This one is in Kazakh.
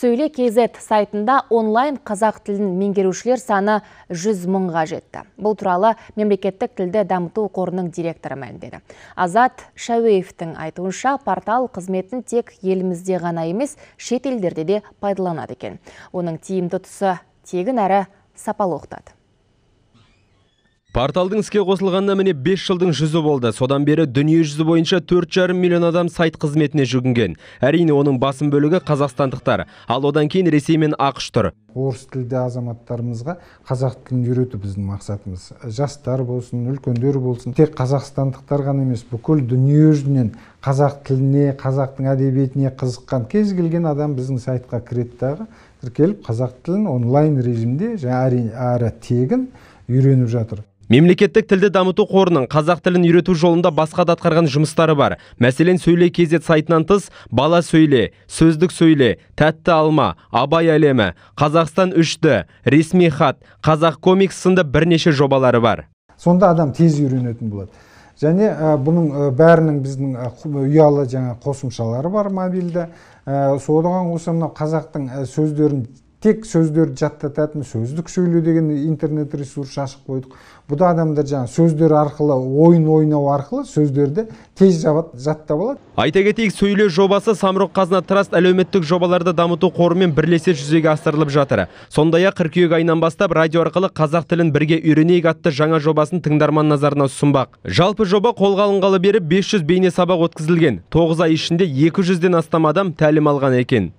сөйле Кезет сайтында онлайн қазақ тілін меңгерушілер саны 100 мыңға жетті бұл туралы мемлекеттік тілді дамыту қорының директоры мәлімдеді азат шәуеевтің айтуынша портал қызметін тек елімізде ғана емес шет елдерде де пайдаланады екен оның тиімді тұсы тегін әрі сапалы оқтады. Порталдың іске қосылғанына міне 5 жылдың жүзі болды. Содан бері дүние жүзі бойынша 4,5 миллион адам сайт қызметіне жүгінген. Әрине оның басым бөлігі қазақстандықтар, ал одан кейін Ресей мен ақш тұр. Орыс тілді азаматтарымызға қазақ тілін үйрету біздің мақсатымыз. Жастар болсын, үлкендер болсын, тек қазақстандықтар ғана емес, бүкіл дүние жүзінен қазақ тіліне, қазақтың әдебиетіне қызыққан кез келген адам біздің сайтқа кіреді дағы, тіркеліп қазақ тілін онлайн режимде және әрі тегін үйреніп жатыр мемлекеттік тілді дамыту қорының қазақ тілін үйрету жолында басқа да атқарған жұмыстары бар мәселен сөйле кезет сайтынан тыс бала сөйле сөздік сөйле тәтті алма абай әлемі қазақстан үшті ресми хат қазақ комикс сынды бірнеше жобалары бар сонда адам тез үйренетін болады және бұның бәрінің біздің ұялы жаңа қосымшалары бар мобильді содан қоса мынау қазақтың сөздерін тек сөздерді жаттататын сөздік сөйлеу деген интернет ресурс ашып қойдық бұда адамдар жаңа сөздер арқылы ойын ойнау арқылы сөздерді тез жаттап алады айта кетейік сөйле жобасы самұрық қазына траст әлеуметтік жобаларды дамыту қорымен бірлесе жүзеге асырылып жатыр сондай ақ қыркүйек айынан бастап радио арқылы қазақ тілін бірге үйренейік атты жаңа жобасын тыңдарман назарына ұсынбақ жалпы жоба қолға алынғалы бері 500 бейнесабақ өткізілген тоғыз ай ішінде 200-ден астам адам тәлім алған екен